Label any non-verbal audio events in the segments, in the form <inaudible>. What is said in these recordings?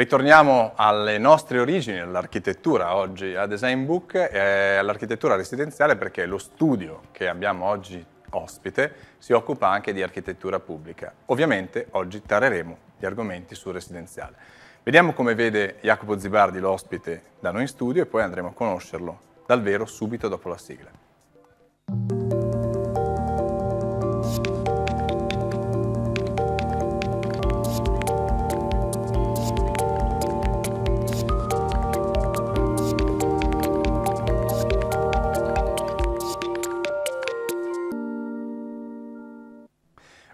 Ritorniamo alle nostre origini, all'architettura oggi, a Design Book e all'architettura residenziale perché lo studio che abbiamo oggi ospite si occupa anche di architettura pubblica. Ovviamente oggi tareremo gli argomenti sul residenziale. Vediamo come vede Jacopo Zibardi l'ospite da noi in studio e poi andremo a conoscerlo dal vero subito dopo la sigla.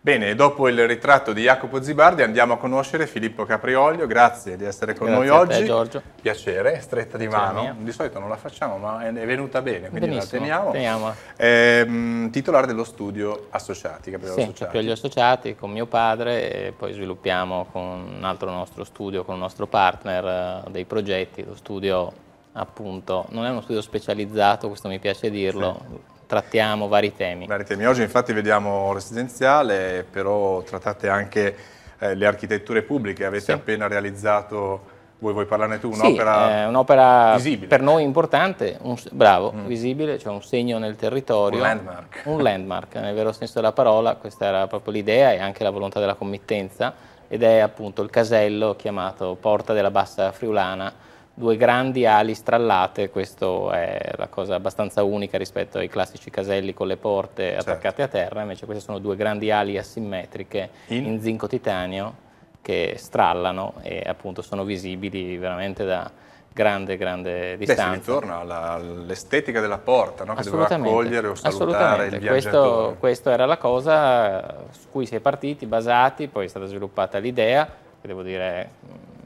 Bene, dopo il ritratto di Jacopo Zibardi andiamo a conoscere Filippo Caprioglio, grazie di essere con grazie noi oggi. Te, Giorgio. Piacere, stretta di mano, di solito non la facciamo ma è venuta bene, quindi Benissimo. la teniamo. teniamo. Eh, titolare dello studio Associati, Caprioglio sì, Associati. Caprioglio Associati con mio padre e poi sviluppiamo con un altro nostro studio, con un nostro partner eh, dei progetti, lo studio appunto, non è uno studio specializzato, questo mi piace dirlo. Sì trattiamo vari temi. Vari temi. Oggi infatti vediamo residenziale, però trattate anche eh, le architetture pubbliche, avete sì. appena realizzato vuoi, vuoi parlarne tu? Un'opera sì, un'opera eh, per noi importante, un, bravo, mm. visibile, cioè un segno nel territorio. Un landmark. <laughs> Un landmark, nel vero senso della parola, questa era proprio l'idea e anche la volontà della committenza ed è appunto il casello chiamato Porta della Bassa Friulana due grandi ali strallate, questa è la cosa abbastanza unica rispetto ai classici caselli con le porte certo. attaccate a terra, invece queste sono due grandi ali asimmetriche in, in zinco titanio che strallano e appunto sono visibili veramente da, grande, grande distanza. Beh, si ritorna all'estetica della porta, no? che doveva accogliere o salutare il viaggiatore. Questa era la cosa su cui si è partiti, basati, poi è stata sviluppata l'idea, che devo dire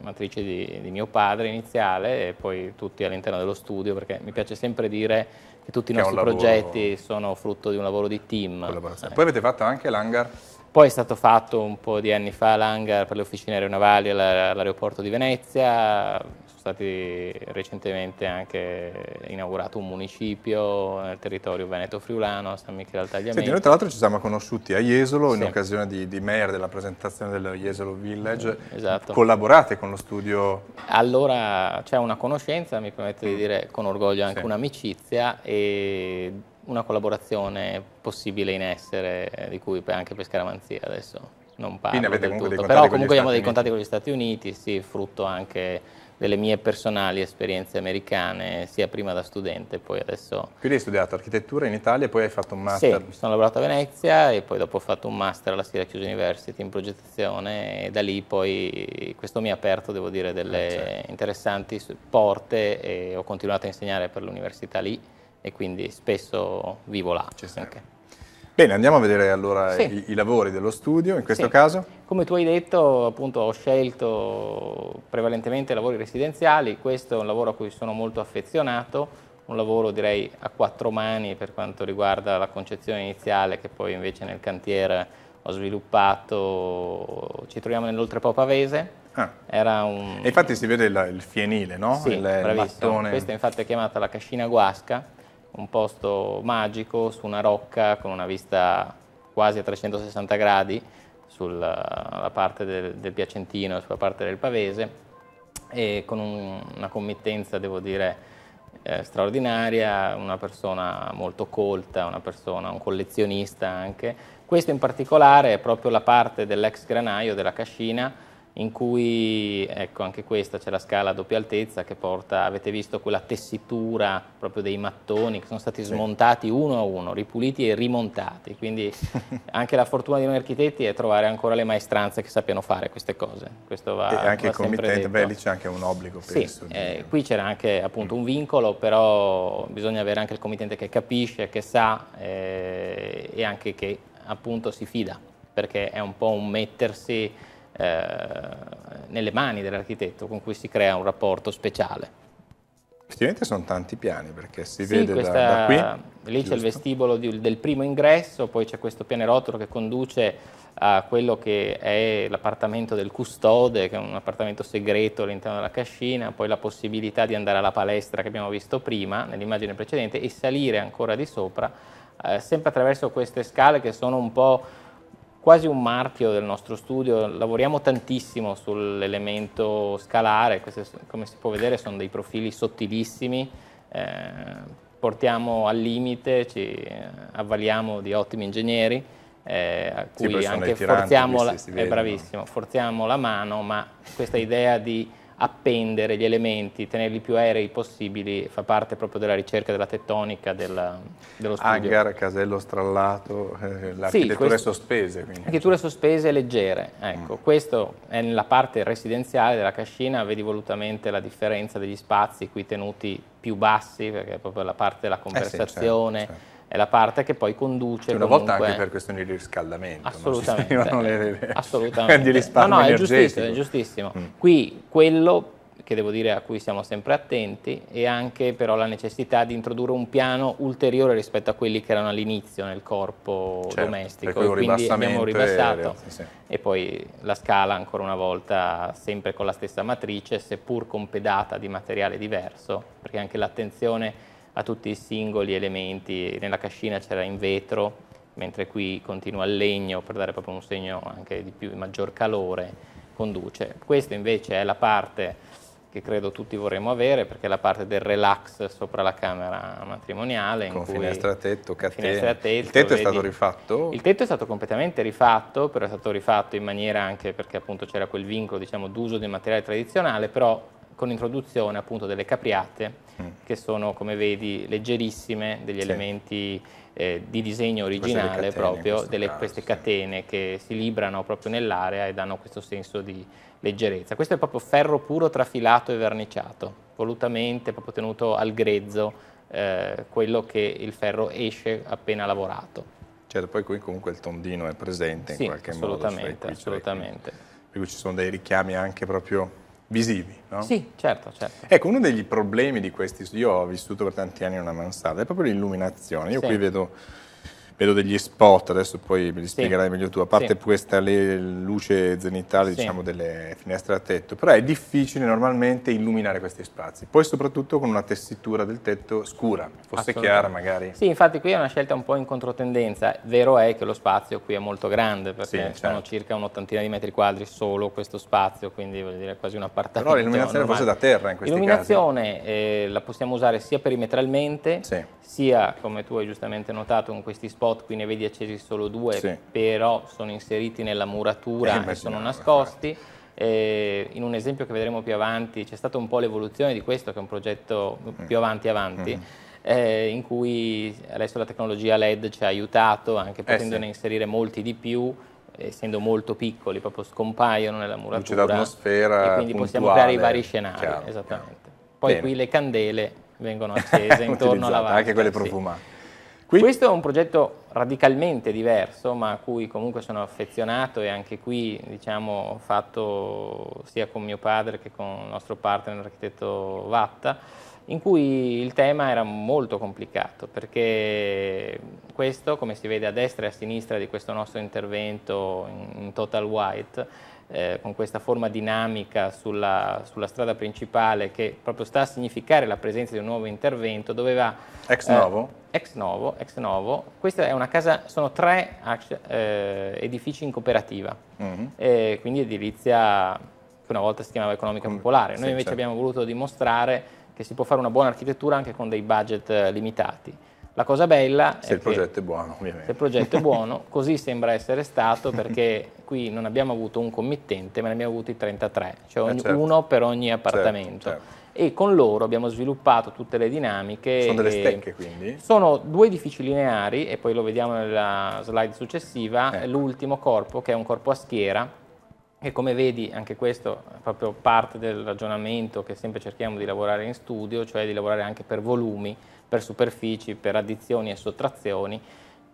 matrice di, di, mio padre iniziale e poi tutti all'interno dello studio, perché mi piace sempre dire che tutti che i nostri progetti sono frutto di un lavoro di team. Eh. Poi avete fatto anche l'hangar? Poi è stato fatto un po' di anni fa l'hangar per le officine aeronavali all'aeroporto di Venezia, stati recentemente anche inaugurato un municipio nel territorio veneto-friulano, San Michele al Tagliamento. Senti, noi tra l'altro ci siamo conosciuti a Jesolo sì. in occasione di, di Mer, della presentazione del Jesolo Village, esatto. collaborate con lo studio? Allora c'è una conoscenza, mi permette di mm. dire con orgoglio anche sì. un'amicizia e una collaborazione possibile in essere, di cui anche per Scaramanzia adesso non parlo Quindi avete comunque tutto, dei però comunque abbiamo dei contatti con gli Stati Uniti, sì, frutto anche delle mie personali esperienze americane, sia prima da studente poi adesso... Quindi hai studiato architettura in Italia e poi hai fatto un master? Sì, sono lavorato a Venezia e poi dopo ho fatto un master alla Syracuse University in progettazione e da lì poi questo mi ha aperto, devo dire, delle eh, certo. interessanti porte e ho continuato a insegnare per l'università lì e quindi spesso vivo là. Ci anche. Bene, andiamo a vedere allora sì. i, i, lavori dello studio, in questo sì. caso. Come tu hai detto, appunto, ho scelto prevalentemente lavori residenziali, questo è un lavoro a cui sono molto affezionato, un lavoro direi a quattro mani per quanto riguarda la concezione iniziale che poi invece nel cantiere ho sviluppato, ci troviamo nell'Oltrepo Pavese. Ah. Era un... E infatti si vede il, il fienile, no? Sì, il bravissimo. Mattone. Questa infatti è chiamata la cascina guasca un posto magico su una rocca con una vista quasi a 360 gradi sulla parte del, del Piacentino e sulla parte del Pavese e con un, una committenza, devo dire, eh, straordinaria, una persona molto colta, una persona, un collezionista anche. Questo in particolare è proprio la parte dell'ex granaio della cascina in cui, ecco anche questa c'è la scala a doppia altezza che porta, avete visto quella tessitura proprio dei mattoni che sono stati smontati sì. uno a uno, ripuliti e rimontati, quindi <laughs> anche la fortuna di noi architetti è trovare ancora le maestranze che sappiano fare queste cose. Questo va, e anche va il committente, beh lì c'è anche un obbligo penso. Sì, eh, qui c'era anche appunto un mm. vincolo, però bisogna avere anche il committente che capisce, che sa eh, e anche che appunto si fida, perché è un po' un mettersi eh, nelle mani dell'architetto con cui si crea un rapporto speciale. Effettivamente sono tanti piani perché si sì, vede questa, da, da, qui. Lì giusto? c'è il vestibolo di, del primo ingresso, poi c'è questo pianerottolo che conduce a quello che è l'appartamento del custode, che è un appartamento segreto all'interno della cascina, poi la possibilità di andare alla palestra che abbiamo visto prima, nell'immagine precedente, e salire ancora di sopra, eh, sempre attraverso queste scale che sono un po' quasi un marchio del nostro studio, lavoriamo tantissimo sull'elemento scalare, Questi, come si può vedere sono dei profili sottilissimi, eh, portiamo al limite, ci eh, avvaliamo di ottimi ingegneri, eh, a cui sì, anche tiranti, forziamo, la, vede, no? forziamo la mano, ma questa idea di appendere gli elementi, tenerli più aerei possibili, fa parte proprio della ricerca della tettonica, della, dello studio. Hangar, casello strallato, eh, l'architettura sì, sospese. Quindi. Architetture sospese leggere, ecco, mm. questo è nella parte residenziale della cascina, vedi volutamente la differenza degli spazi qui tenuti più bassi, perché è proprio la parte della conversazione. Eh sì, certo, certo è la parte che poi conduce. una comunque... volta anche per questioni di riscaldamento, assolutamente. No? Le, le, assolutamente. di risparmio no, no, è giustissimo, è giustissimo. Mm. Qui quello che devo dire a cui siamo sempre attenti e anche però la necessità di introdurre un piano ulteriore rispetto a quelli che erano all'inizio nel corpo certo, domestico e quindi abbiamo ribassato e poi la scala ancora una volta sempre con la stessa matrice seppur con pedata di materiale diverso perché anche l'attenzione a tutti i singoli elementi, nella cascina c'era in vetro, mentre qui continua il legno per dare proprio un segno anche di, più, maggior calore, conduce. Questa invece è la parte che credo tutti vorremmo avere perché è la parte del relax sopra la camera matrimoniale. Con finestra a tetto, catena. Tetto, il tetto vedi, è stato rifatto? Il tetto è stato completamente rifatto, però è stato rifatto in maniera anche perché appunto c'era quel vincolo diciamo d'uso del materiale tradizionale, però con l'introduzione appunto delle capriate mm. che sono come vedi leggerissime, degli sì. elementi eh, di disegno originale queste proprio, caso, delle, queste sì. catene che si librano proprio nell'area e danno questo senso di leggerezza. Questo è proprio ferro puro trafilato e verniciato, volutamente proprio tenuto al grezzo eh, quello che il ferro esce appena lavorato. Certo, poi qui comunque il tondino è presente sì, in qualche cioè assolutamente, modo. Cioè assolutamente, assolutamente. Per ci sono dei richiami anche proprio visivi. No? Sì, certo, certo. Ecco, uno degli problemi di questi, io ho vissuto per tanti anni una mansarda, è proprio l'illuminazione. Io sì. qui vedo vedo degli spot, adesso poi me li spiegherai sì. meglio tu, a parte sì. questa luce zenitale sì. diciamo, delle finestre a tetto, però è difficile normalmente illuminare questi spazi, poi soprattutto con una tessitura del tetto scura, fosse chiara magari. Sì, infatti qui è una scelta un po' in controtendenza, vero è che lo spazio qui è molto grande, perché certo. sono circa un'ottantina di metri quadri solo questo spazio, quindi vuol dire quasi un appartamento. Però l'illuminazione forse da terra in questi L'illuminazione eh, la possiamo usare sia perimetralmente, sia come tu hai giustamente notato con questi spot spot, qui ne vedi accesi solo due, sì. però sono inseriti nella muratura eh, e sono nascosti. Eh, in un esempio che vedremo più avanti, c'è stata un po' l'evoluzione di questo, che è un progetto mm. più avanti avanti, mm. eh, in cui adesso la tecnologia LED ci ha aiutato, anche eh, potendone eh sì. inserire molti di più, essendo molto piccoli, proprio scompaiono nella muratura. Luce d'atmosfera E quindi puntuale, possiamo creare i vari scenari, chiaro, esattamente. Chiaro. Poi Bene. qui le candele vengono <laughs> accese intorno alla vasca. Anche quelle profumate. Sì. Qui? Questo è un progetto radicalmente diverso, ma a cui comunque sono affezionato e anche qui diciamo, ho fatto sia con mio padre che con il nostro partner, l'architetto Vatta, in cui il tema era molto complicato, perché questo, come si vede a destra e a sinistra di questo nostro intervento in total white, eh, con questa forma dinamica sulla, sulla, strada principale che proprio sta a significare la presenza di un nuovo intervento, doveva... Ex eh, novo? Eh, ex novo, ex novo. Questa è una casa, sono tre eh, edifici in cooperativa, mm -hmm. quindi edilizia che una volta si chiamava economica Com mm, popolare. Noi sì, invece certo. abbiamo voluto dimostrare che si può fare una buona architettura anche con dei budget eh, limitati. La cosa bella se è il progetto è buono, ovviamente. Se il progetto è buono, <laughs> così sembra essere stato perché qui non abbiamo avuto un committente, ma ne abbiamo avuti 33, cioè eh, ogni, eh certo. uno per ogni certo, appartamento. Certo, certo. E con loro abbiamo sviluppato tutte le dinamiche. Sono delle stecche quindi? Sono due edifici lineari e poi lo vediamo nella slide successiva, eh. l'ultimo corpo che è un corpo a schiera e come vedi, anche questo è proprio parte del ragionamento che sempre cerchiamo di lavorare in studio, cioè di lavorare anche per volumi, per superfici, per addizioni e sottrazioni,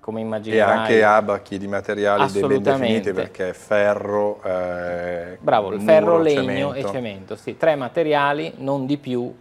come immaginare. E anche abachi di materiali ben definiti, perché ferro, eh, Bravo, muro, ferro, legno cemento. e cemento, sì, tre materiali, non di più.